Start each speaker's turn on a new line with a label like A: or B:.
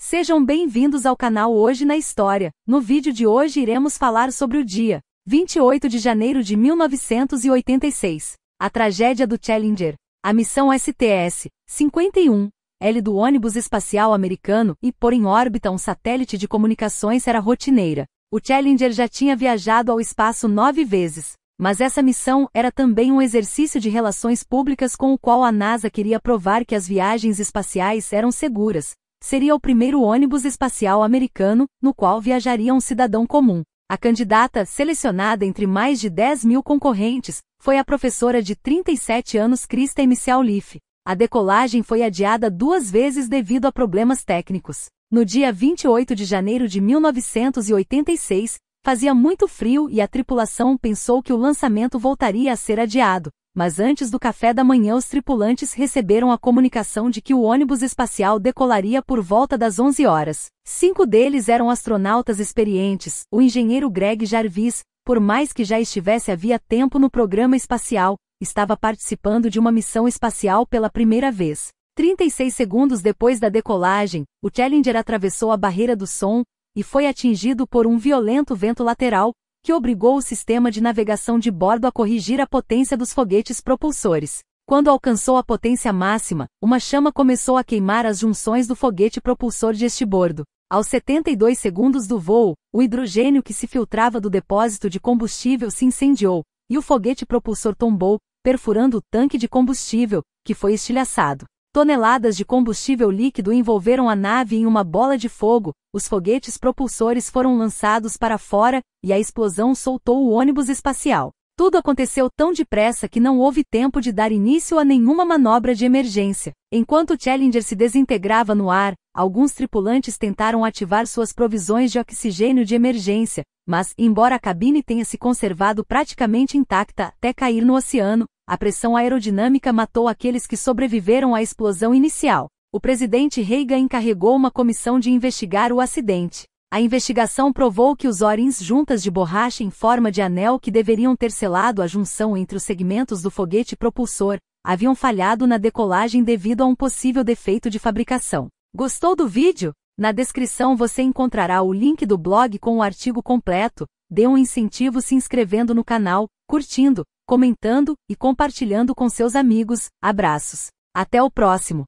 A: Sejam bem-vindos ao canal Hoje na História. No vídeo de hoje iremos falar sobre o dia 28 de janeiro de 1986, a tragédia do Challenger, a missão STS-51, L do ônibus espacial americano e pôr em órbita um satélite de comunicações era rotineira. O Challenger já tinha viajado ao espaço nove vezes, mas essa missão era também um exercício de relações públicas com o qual a NASA queria provar que as viagens espaciais eram seguras, Seria o primeiro ônibus espacial americano, no qual viajaria um cidadão comum. A candidata, selecionada entre mais de 10 mil concorrentes, foi a professora de 37 anos Krista M. Leaf. A decolagem foi adiada duas vezes devido a problemas técnicos. No dia 28 de janeiro de 1986, fazia muito frio e a tripulação pensou que o lançamento voltaria a ser adiado, mas antes do café da manhã os tripulantes receberam a comunicação de que o ônibus espacial decolaria por volta das 11 horas. Cinco deles eram astronautas experientes, o engenheiro Greg Jarvis, por mais que já estivesse havia tempo no programa espacial, estava participando de uma missão espacial pela primeira vez. 36 segundos depois da decolagem, o Challenger atravessou a barreira do som e foi atingido por um violento vento lateral, que obrigou o sistema de navegação de bordo a corrigir a potência dos foguetes propulsores. Quando alcançou a potência máxima, uma chama começou a queimar as junções do foguete propulsor de estibordo. Aos 72 segundos do voo, o hidrogênio que se filtrava do depósito de combustível se incendiou, e o foguete propulsor tombou, perfurando o tanque de combustível, que foi estilhaçado. Toneladas de combustível líquido envolveram a nave em uma bola de fogo, os foguetes propulsores foram lançados para fora, e a explosão soltou o ônibus espacial. Tudo aconteceu tão depressa que não houve tempo de dar início a nenhuma manobra de emergência. Enquanto o Challenger se desintegrava no ar, alguns tripulantes tentaram ativar suas provisões de oxigênio de emergência, mas, embora a cabine tenha se conservado praticamente intacta até cair no oceano, a pressão aerodinâmica matou aqueles que sobreviveram à explosão inicial. O presidente Reagan encarregou uma comissão de investigar o acidente. A investigação provou que os orins juntas de borracha em forma de anel que deveriam ter selado a junção entre os segmentos do foguete propulsor haviam falhado na decolagem devido a um possível defeito de fabricação. Gostou do vídeo? Na descrição você encontrará o link do blog com o artigo completo. Dê um incentivo se inscrevendo no canal, curtindo comentando e compartilhando com seus amigos. Abraços. Até o próximo!